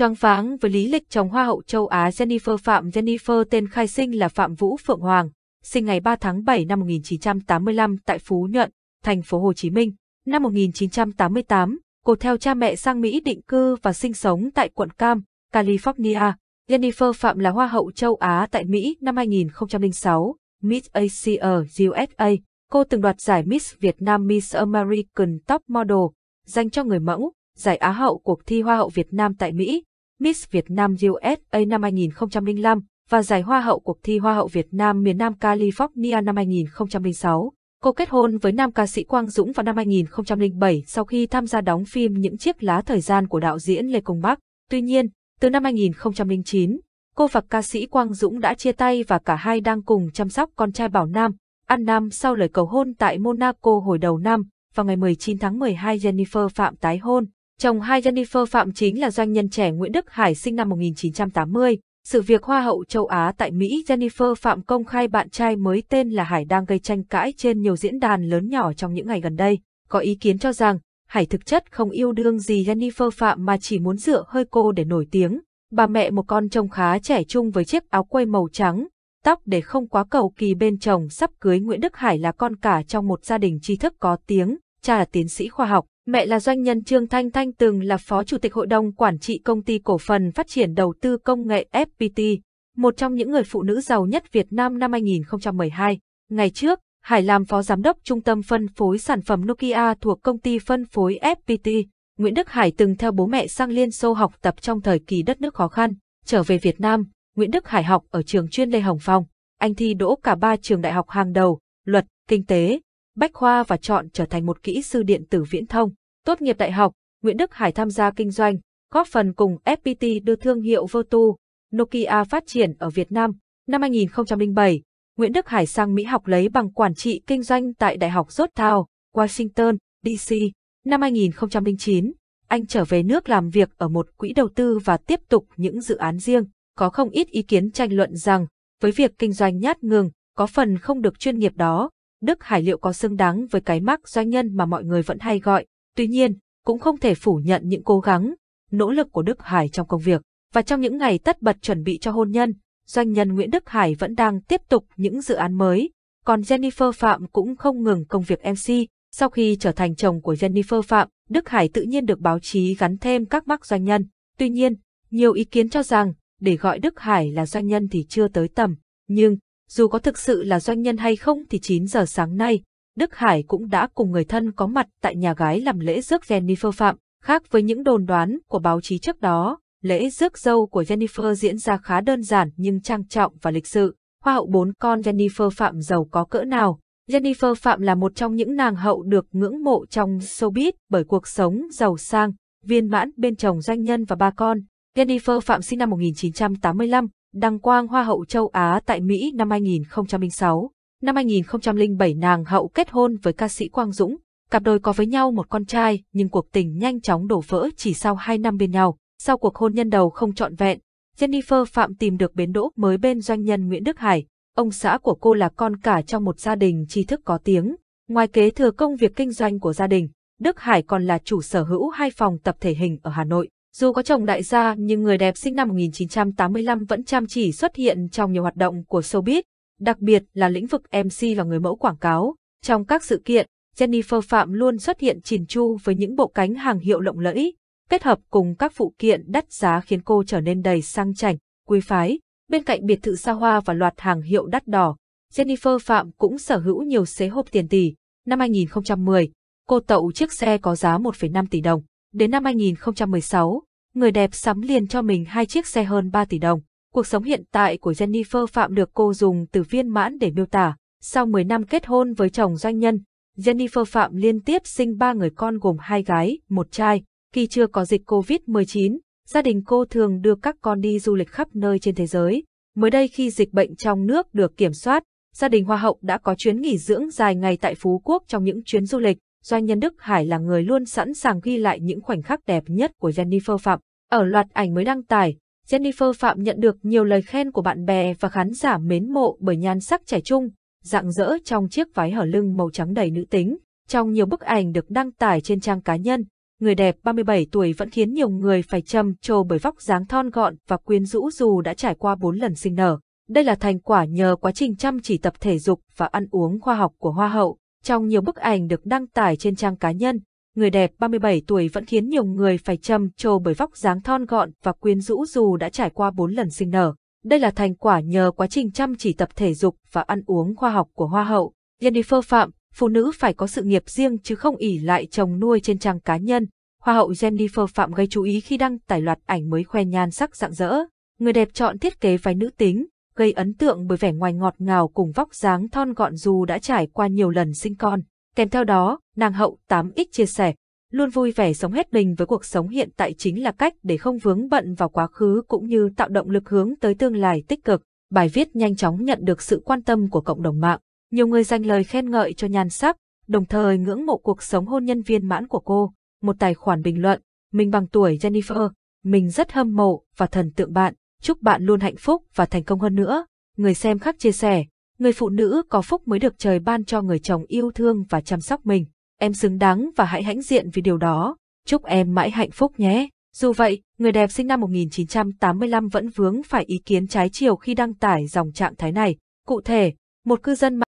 Choáng váng với lý lịch chồng Hoa hậu châu Á Jennifer Phạm Jennifer tên khai sinh là Phạm Vũ Phượng Hoàng, sinh ngày 3 tháng 7 năm 1985 tại Phú Nhuận, thành phố Hồ Chí Minh. Năm 1988, cô theo cha mẹ sang Mỹ định cư và sinh sống tại quận Cam, California. Jennifer Phạm là Hoa hậu châu Á tại Mỹ năm 2006, Miss Asia USA. Cô từng đoạt giải Miss Việt Nam Miss American Top Model, dành cho người mẫu, giải Á hậu cuộc thi Hoa hậu Việt Nam tại Mỹ Miss Việt Nam USA năm 2005 và giải Hoa hậu cuộc thi Hoa hậu Việt Nam miền Nam California năm 2006. Cô kết hôn với nam ca sĩ Quang Dũng vào năm 2007 sau khi tham gia đóng phim Những chiếc lá thời gian của đạo diễn Lê Công Bắc. Tuy nhiên, từ năm 2009, cô và ca sĩ Quang Dũng đã chia tay và cả hai đang cùng chăm sóc con trai Bảo Nam, An Nam sau lời cầu hôn tại Monaco hồi đầu năm. Vào ngày 19 tháng 12 Jennifer Phạm tái hôn Chồng hai Jennifer Phạm chính là doanh nhân trẻ Nguyễn Đức Hải sinh năm 1980. Sự việc Hoa hậu châu Á tại Mỹ Jennifer Phạm công khai bạn trai mới tên là Hải đang gây tranh cãi trên nhiều diễn đàn lớn nhỏ trong những ngày gần đây. Có ý kiến cho rằng, Hải thực chất không yêu đương gì Jennifer Phạm mà chỉ muốn dựa hơi cô để nổi tiếng. Bà mẹ một con trông khá trẻ trung với chiếc áo quây màu trắng, tóc để không quá cầu kỳ bên chồng sắp cưới Nguyễn Đức Hải là con cả trong một gia đình tri thức có tiếng, cha là tiến sĩ khoa học, Mẹ là doanh nhân Trương Thanh Thanh từng là phó chủ tịch hội đồng quản trị công ty cổ phần phát triển đầu tư công nghệ FPT, một trong những người phụ nữ giàu nhất Việt Nam năm 2012. Ngày trước, Hải làm phó giám đốc trung tâm phân phối sản phẩm Nokia thuộc công ty phân phối FPT. Nguyễn Đức Hải từng theo bố mẹ sang Liên Xô học tập trong thời kỳ đất nước khó khăn. Trở về Việt Nam, Nguyễn Đức Hải học ở trường chuyên Lê Hồng Phong. Anh thi đỗ cả ba trường đại học hàng đầu, luật, kinh tế, bách khoa và chọn trở thành một kỹ sư điện tử viễn thông. Tốt nghiệp đại học, Nguyễn Đức Hải tham gia kinh doanh, góp phần cùng FPT đưa thương hiệu Vertu, Nokia phát triển ở Việt Nam. Năm 2007, Nguyễn Đức Hải sang Mỹ học lấy bằng quản trị kinh doanh tại Đại học Georgetown, Washington, DC. Năm 2009, anh trở về nước làm việc ở một quỹ đầu tư và tiếp tục những dự án riêng. Có không ít ý kiến tranh luận rằng, với việc kinh doanh nhát ngừng, có phần không được chuyên nghiệp đó, Đức Hải liệu có xứng đáng với cái mắc doanh nhân mà mọi người vẫn hay gọi. Tuy nhiên, cũng không thể phủ nhận những cố gắng, nỗ lực của Đức Hải trong công việc. Và trong những ngày tất bật chuẩn bị cho hôn nhân, doanh nhân Nguyễn Đức Hải vẫn đang tiếp tục những dự án mới. Còn Jennifer Phạm cũng không ngừng công việc MC. Sau khi trở thành chồng của Jennifer Phạm, Đức Hải tự nhiên được báo chí gắn thêm các mắc doanh nhân. Tuy nhiên, nhiều ý kiến cho rằng để gọi Đức Hải là doanh nhân thì chưa tới tầm. Nhưng, dù có thực sự là doanh nhân hay không thì 9 giờ sáng nay, Đức Hải cũng đã cùng người thân có mặt tại nhà gái làm lễ rước Jennifer Phạm. Khác với những đồn đoán của báo chí trước đó, lễ rước dâu của Jennifer diễn ra khá đơn giản nhưng trang trọng và lịch sự. Hoa hậu bốn con Jennifer Phạm giàu có cỡ nào? Jennifer Phạm là một trong những nàng hậu được ngưỡng mộ trong showbiz bởi cuộc sống giàu sang, viên mãn bên chồng doanh nhân và ba con. Jennifer Phạm sinh năm 1985, đăng quang Hoa hậu châu Á tại Mỹ năm 2006. Năm 2007 nàng hậu kết hôn với ca sĩ Quang Dũng, cặp đôi có với nhau một con trai nhưng cuộc tình nhanh chóng đổ vỡ chỉ sau 2 năm bên nhau. Sau cuộc hôn nhân đầu không trọn vẹn, Jennifer Phạm tìm được bến đỗ mới bên doanh nhân Nguyễn Đức Hải. Ông xã của cô là con cả trong một gia đình tri thức có tiếng. Ngoài kế thừa công việc kinh doanh của gia đình, Đức Hải còn là chủ sở hữu hai phòng tập thể hình ở Hà Nội. Dù có chồng đại gia nhưng người đẹp sinh năm 1985 vẫn chăm chỉ xuất hiện trong nhiều hoạt động của showbiz, đặc biệt là lĩnh vực MC và người mẫu quảng cáo. Trong các sự kiện, Jennifer Phạm luôn xuất hiện chỉn chu với những bộ cánh hàng hiệu lộng lẫy, kết hợp cùng các phụ kiện đắt giá khiến cô trở nên đầy sang chảnh, quý phái. Bên cạnh biệt thự xa hoa và loạt hàng hiệu đắt đỏ, Jennifer Phạm cũng sở hữu nhiều xế hộp tiền tỷ. Năm 2010, cô tậu chiếc xe có giá 1,5 tỷ đồng. Đến năm 2016, người đẹp sắm liền cho mình hai chiếc xe hơn 3 tỷ đồng. Cuộc sống hiện tại của Jennifer Phạm được cô dùng từ viên mãn để miêu tả. Sau 10 năm kết hôn với chồng doanh nhân, Jennifer Phạm liên tiếp sinh ba người con gồm hai gái, một trai. Khi chưa có dịch COVID-19, gia đình cô thường đưa các con đi du lịch khắp nơi trên thế giới. Mới đây khi dịch bệnh trong nước được kiểm soát, gia đình Hoa hậu đã có chuyến nghỉ dưỡng dài ngày tại Phú Quốc trong những chuyến du lịch doanh nhân Đức Hải là người luôn sẵn sàng ghi lại những khoảnh khắc đẹp nhất của Jennifer Phạm. Ở loạt ảnh mới đăng tải, Jennifer Phạm nhận được nhiều lời khen của bạn bè và khán giả mến mộ bởi nhan sắc trẻ trung, dạng dỡ trong chiếc váy hở lưng màu trắng đầy nữ tính. Trong nhiều bức ảnh được đăng tải trên trang cá nhân, người đẹp 37 tuổi vẫn khiến nhiều người phải trầm trồ bởi vóc dáng thon gọn và quyến rũ dù đã trải qua 4 lần sinh nở. Đây là thành quả nhờ quá trình chăm chỉ tập thể dục và ăn uống khoa học của Hoa hậu trong nhiều bức ảnh được đăng tải trên trang cá nhân, người đẹp 37 tuổi vẫn khiến nhiều người phải trầm trồ bởi vóc dáng thon gọn và quyến rũ dù đã trải qua 4 lần sinh nở. Đây là thành quả nhờ quá trình chăm chỉ tập thể dục và ăn uống khoa học của Hoa hậu. Jennifer Phạm, phụ nữ phải có sự nghiệp riêng chứ không ỉ lại chồng nuôi trên trang cá nhân. Hoa hậu Jennifer Phạm gây chú ý khi đăng tải loạt ảnh mới khoe nhan sắc rạng rỡ. Người đẹp chọn thiết kế váy nữ tính, gây ấn tượng bởi vẻ ngoài ngọt ngào cùng vóc dáng thon gọn dù đã trải qua nhiều lần sinh con. Kèm theo đó, nàng hậu 8X chia sẻ, luôn vui vẻ sống hết mình với cuộc sống hiện tại chính là cách để không vướng bận vào quá khứ cũng như tạo động lực hướng tới tương lai tích cực. Bài viết nhanh chóng nhận được sự quan tâm của cộng đồng mạng. Nhiều người dành lời khen ngợi cho nhan sắc, đồng thời ngưỡng mộ cuộc sống hôn nhân viên mãn của cô. Một tài khoản bình luận, mình bằng tuổi Jennifer, mình rất hâm mộ và thần tượng bạn. Chúc bạn luôn hạnh phúc và thành công hơn nữa. Người xem khác chia sẻ, người phụ nữ có phúc mới được trời ban cho người chồng yêu thương và chăm sóc mình. Em xứng đáng và hãy hãnh diện vì điều đó. Chúc em mãi hạnh phúc nhé. Dù vậy, người đẹp sinh năm 1985 vẫn vướng phải ý kiến trái chiều khi đăng tải dòng trạng thái này. Cụ thể, một cư dân mạng